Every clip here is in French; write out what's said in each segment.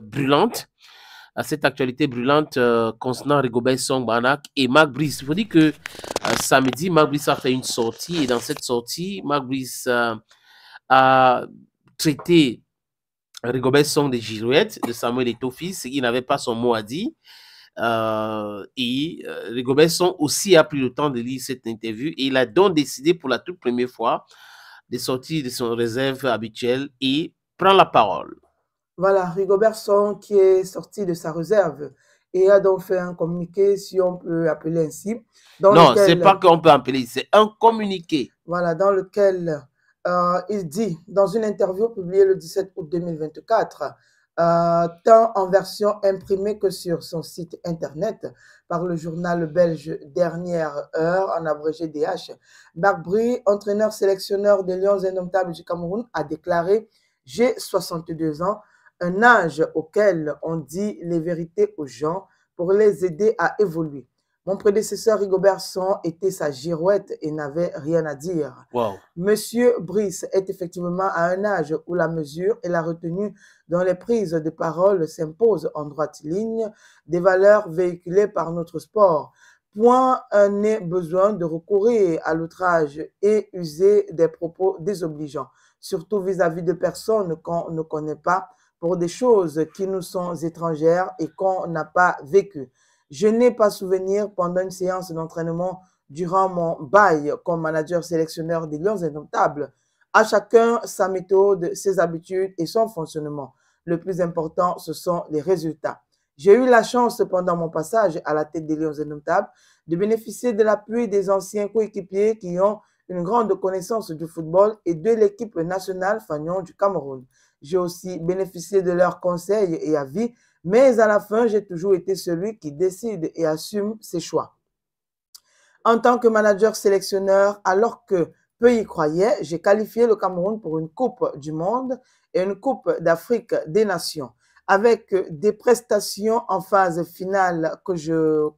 brûlante, à cette actualité brûlante euh, concernant Rigobert Song Banak et Marc Brice. vous faut que euh, samedi, Marc Brice a fait une sortie et dans cette sortie, Marc Brice euh, a traité Rigobert Song de girouette de Samuel Etofis, et il n'avait pas son mot à dire. et Rigobert Song aussi a pris le temps de lire cette interview et il a donc décidé pour la toute première fois de sortir de son réserve habituelle et prend la parole. Voilà, berson qui est sorti de sa réserve et a donc fait un communiqué, si on peut appeler ainsi. Dans non, ce c'est pas qu'on peut appeler, c'est un communiqué. Voilà, dans lequel euh, il dit, dans une interview publiée le 17 août 2024, euh, tant en version imprimée que sur son site internet par le journal belge Dernière Heure, en abrégé DH, Marc Brie, entraîneur-sélectionneur des Lions Indomptables du Cameroun, a déclaré J'ai 62 ans un âge auquel on dit les vérités aux gens pour les aider à évoluer. Mon prédécesseur Rigobertson était sa girouette et n'avait rien à dire. Monsieur Brice est effectivement à un âge où la mesure et la retenue dans les prises de parole s'imposent en droite ligne des valeurs véhiculées par notre sport. Point un n'est besoin de recourir à l'outrage et user des propos désobligeants, surtout vis à -vis de personnes qu'on ne connaît pas pour des choses qui nous sont étrangères et qu'on n'a pas vécues. Je n'ai pas souvenir pendant une séance d'entraînement durant mon bail comme manager sélectionneur des Lions Indomptables. À chacun sa méthode, ses habitudes et son fonctionnement. Le plus important, ce sont les résultats. J'ai eu la chance, pendant mon passage à la tête des Lions Indomptables, de bénéficier de l'appui des anciens coéquipiers qui ont une grande connaissance du football et de l'équipe nationale Fagnon du Cameroun. J'ai aussi bénéficié de leurs conseils et avis, mais à la fin, j'ai toujours été celui qui décide et assume ses choix. En tant que manager sélectionneur, alors que peu y croyaient, j'ai qualifié le Cameroun pour une Coupe du Monde et une Coupe d'Afrique des Nations, avec des prestations en phase finale que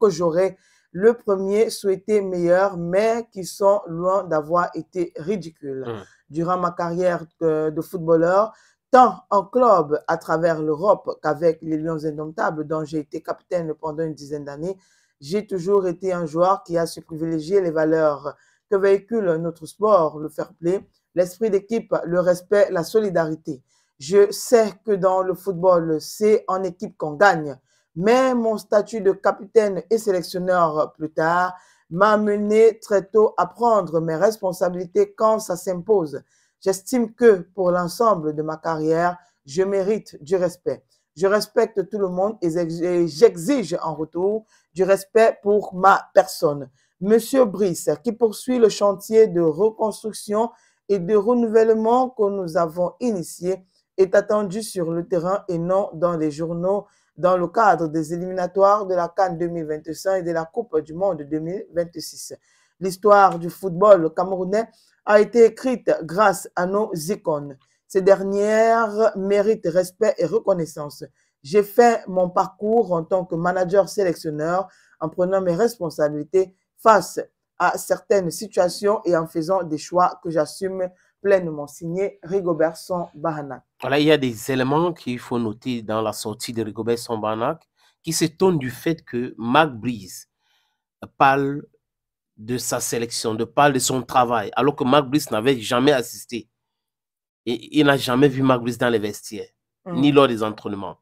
j'aurai, que le premier souhaitait meilleur, mais qui sont loin d'avoir été ridicules. Hmm. Durant ma carrière euh, de footballeur, tant en club à travers l'Europe qu'avec les Lions Indomptables, dont j'ai été capitaine pendant une dizaine d'années, j'ai toujours été un joueur qui a su privilégier les valeurs que véhicule notre sport, le fair play, l'esprit d'équipe, le respect, la solidarité. Je sais que dans le football, c'est en équipe qu'on gagne mais mon statut de capitaine et sélectionneur plus tard m'a amené très tôt à prendre mes responsabilités quand ça s'impose. J'estime que pour l'ensemble de ma carrière, je mérite du respect. Je respecte tout le monde et j'exige en retour du respect pour ma personne. Monsieur Brice, qui poursuit le chantier de reconstruction et de renouvellement que nous avons initié, est attendu sur le terrain et non dans les journaux dans le cadre des éliminatoires de la Cannes 2025 et de la Coupe du Monde 2026. L'histoire du football camerounais a été écrite grâce à nos icônes. Ces dernières méritent respect et reconnaissance. J'ai fait mon parcours en tant que manager sélectionneur en prenant mes responsabilités face à certaines situations et en faisant des choix que j'assume pleinement signé Rigobertson Bahanac. Voilà, il y a des éléments qu'il faut noter dans la sortie de Rigobertson barnac qui s'étonnent du fait que Marc Breeze parle de sa sélection, de parle de son travail, alors que Marc Breeze n'avait jamais assisté. Et il n'a jamais vu Marc Breeze dans les vestiaires, ni mm. lors des entraînements.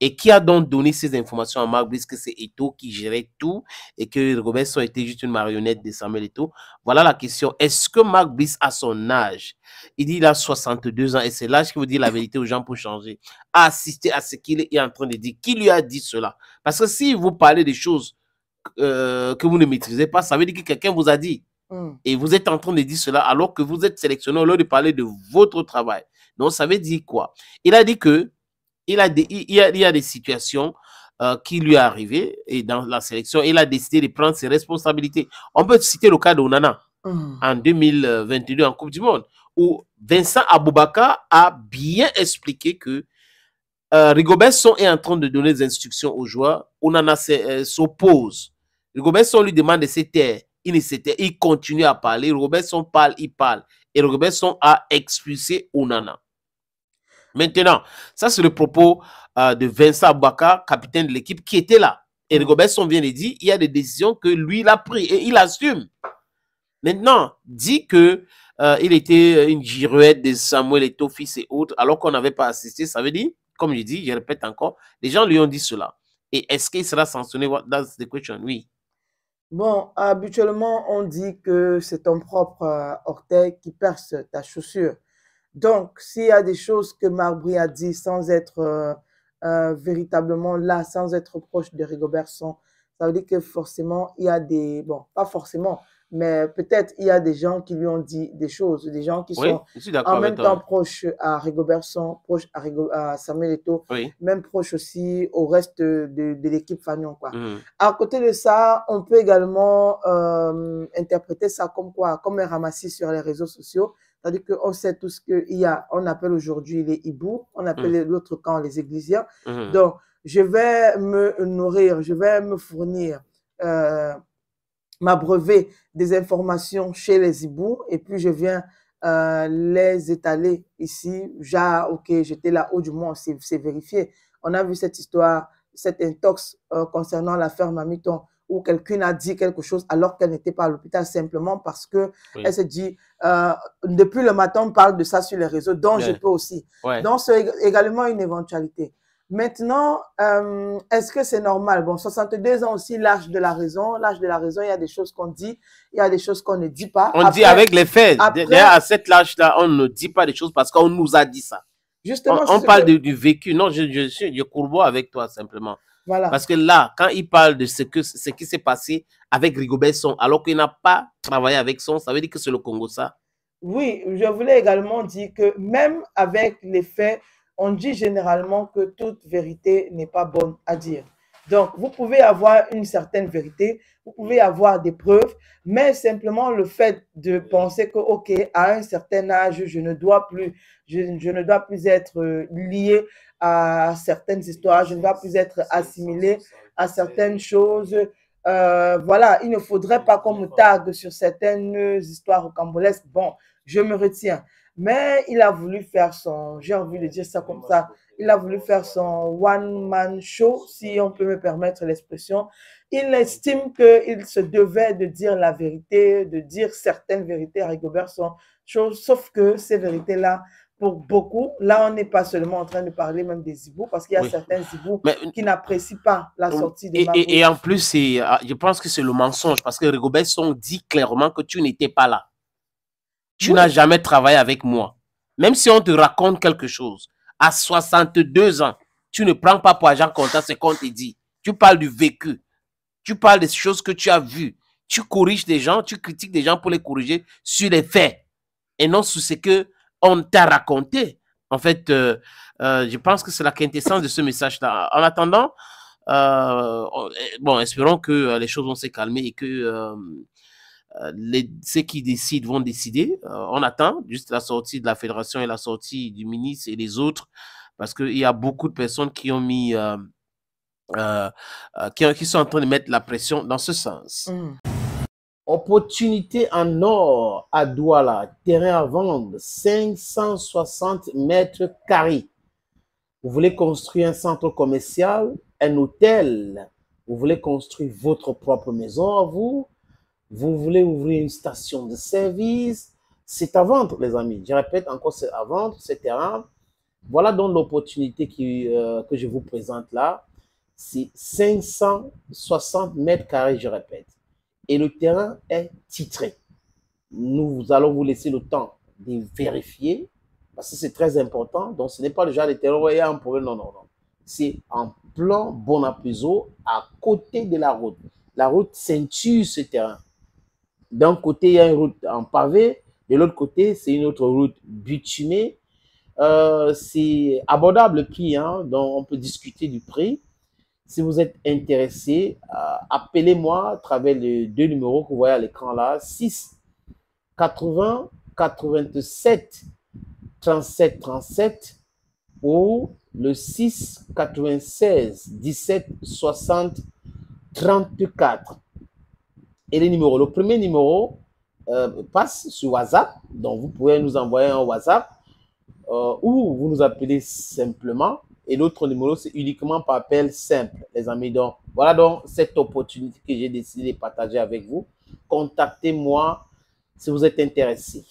Et qui a donc donné ces informations à Marc Brice que c'est Eto qui gérait tout et que Robertson était juste une marionnette de Samuel Eto Voilà la question. Est-ce que Marc Brice à son âge Il dit a 62 ans et c'est l'âge qui vous dit la vérité aux gens pour changer. assister à ce qu'il est en train de dire. Qui lui a dit cela Parce que si vous parlez des choses euh, que vous ne maîtrisez pas, ça veut dire que quelqu'un vous a dit. Hmm. Et vous êtes en train de dire cela alors que vous êtes sélectionné au lieu de parler de votre travail. Donc, ça veut dire quoi Il a dit que il, a il, y a, des situations euh, qui lui est arrivées et dans la sélection, il a décidé de prendre ses responsabilités. On peut citer le cas d'Onana hmm. en 2022 en Coupe du Monde, où Vincent Aboubaka a bien expliqué que euh, Rigobertson est en train de donner des instructions aux joueurs. Onana euh, s'oppose. Rigobertson lui demande de se taire. Il, il continue à parler. Robertson parle, il parle. Et Robertson a expulsé Onana. Maintenant, ça c'est le propos euh, de Vincent Abouaka, capitaine de l'équipe, qui était là. Et mm. Rigobertson vient de dire, il y a des décisions que lui, il a prises et il assume. Maintenant, dit que euh, il était une girouette de Samuel et fils et autres, alors qu'on n'avait pas assisté, ça veut dire, comme je dis, je répète encore, les gens lui ont dit cela. Et est-ce qu'il sera sanctionné dans the question, oui. Bon, habituellement, on dit que c'est ton propre euh, orteil qui perce ta chaussure. Donc, s'il y a des choses que Marbry a dit sans être euh, euh, véritablement là, sans être proche de Rigobertson, ça veut dire que forcément, il y a des... Bon, pas forcément, mais peut-être il y a des gens qui lui ont dit des choses, des gens qui sont en même temps proches à Rigobertson, proches à, Samuel Eto, même proches aussi au reste de, l'équipe Fagnon. Mhm. À côté de ça, on peut également euh, interpréter ça comme quoi Comme un ramassis sur les réseaux sociaux, c'est-à-dire qu'on sait tout ce qu'il y a, on appelle aujourd'hui les hiboux, on appelle mm. l'autre camp les églisiens. Mm-hmm. Donc, je vais me nourrir, je vais me fournir, euh, m'abreuver des informations chez les hiboux, et puis je viens euh, les étaler ici. Ja, ok, j'étais là-haut, du monde c'est vérifié. On a vu cette histoire, cette intox euh, la concernant l'affaire Mamiton ou quelqu'un a dit quelque chose alors qu'elle n'était pas à l'hôpital simplement parce que s'est elle se dit euh, depuis le matin on parle de ça sur les réseaux donc je peux aussi donc c'est également une éventualité maintenant euh, est-ce que c'est normal bon 62 ans aussi l'âge de la raison l'âge de la raison il y a des choses qu'on dit il y a des choses qu'on ne dit pas on dit avec les faits après, à cet âge là on ne dit pas des choses parce qu'on nous a dit ça Justement, on, on parle du, vécu non je suis je, je avec toi simplement parce que là, quand il parle de ce, que, ce qui s'est passé avec Rigobert alors qu'il n'a pas travaillé avec Son, ça veut dire que c'est le Congo, ça Oui, je voulais également dire que même avec les faits, on dit généralement que toute vérité n'est pas bonne à dire. Donc, vous pouvez avoir une certaine vérité, vous pouvez avoir des preuves, mais simplement le fait de penser que, OK, à un certain âge, je ne dois plus, je, ne dois plus être euh, lié à certaines histoires, je ne dois plus être assimilé à certaines choses. Euh, voilà, il ne faudrait pas qu'on me tague sur certaines histoires rocambolesques. Bon, je me retiens. Mais il a voulu faire son, j'ai envie de dire ça comme ça, il a voulu faire son one-man show, si on peut me permettre l'expression. Il estime qu'il se devait de dire la vérité, de dire certaines vérités à Rigobertson, sauf que ces vérités-là, pour beaucoup, là, on n'est pas seulement en train de parler même des zibous parce qu'il y a certains zibous qui n'apprécient pas la sortie de et, et, et en plus, ah, je pense que c'est le mensonge, parce que Rigobertson dit clairement que tu n'étais pas là. Tu n'as jamais travaillé avec moi. Même si on te raconte quelque chose, à 62 ans, tu ne prends pas pour agent comptant ce qu'on te dit. Tu parles du vécu. Tu parles des choses que tu as vues. Tu corriges des gens, tu critiques des gens pour les corriger sur les faits et non sur ce que on t'a raconté. En fait, euh, euh, je pense que c'est la quintessence de ce message-là. En attendant, euh, eh, bon, espérons que les choses vont se calmer et que euh, les, ceux qui décident vont décider. Euh, on attend juste la sortie de la fédération et la sortie du ministre et les autres, parce qu'il y a beaucoup de personnes qui ont mis, euh, qui, sont en train de mettre la pression dans ce sens. Mm. Opportunité en or à Douala, terrain à vendre, 560 mètres carrés. Vous voulez construire un centre commercial, un hôtel, vous voulez construire votre propre maison à vous, vous voulez ouvrir une station de service. C'est à vendre, les amis. Je répète encore, c'est à vendre, terrain. Voilà donc l'opportunité euh, que je vous présente là. C'est 560 mètres carrés, je répète. Et le terrain est titré. Nous allons vous laisser le temps de vérifier parce que c'est très important. Donc, ce n'est pas le genre de terrain où problème. Non, non, non. C'est en plan Bonapuzo, à côté de la route. La route ceinture ce terrain. D'un côté, il y a une route en pavé, de l'autre côté, c'est une autre route bitumée. Euh, c'est abordable le prix, hein, donc on peut discuter du prix. Si vous êtes intéressé, euh, appelez-moi à travers les deux numéros que vous voyez à l'écran là, 6 80 87 37 37 ou le 6 96 17 60 34 et les numéros. Le premier numéro euh, passe sur WhatsApp. Donc, vous pouvez nous envoyer un WhatsApp euh, ou vous nous appelez simplement. Et l'autre numéro, c'est uniquement par appel simple, les amis. Donc, voilà donc cette opportunité que j'ai décidé de partager avec vous. Contactez-moi si vous êtes intéressé.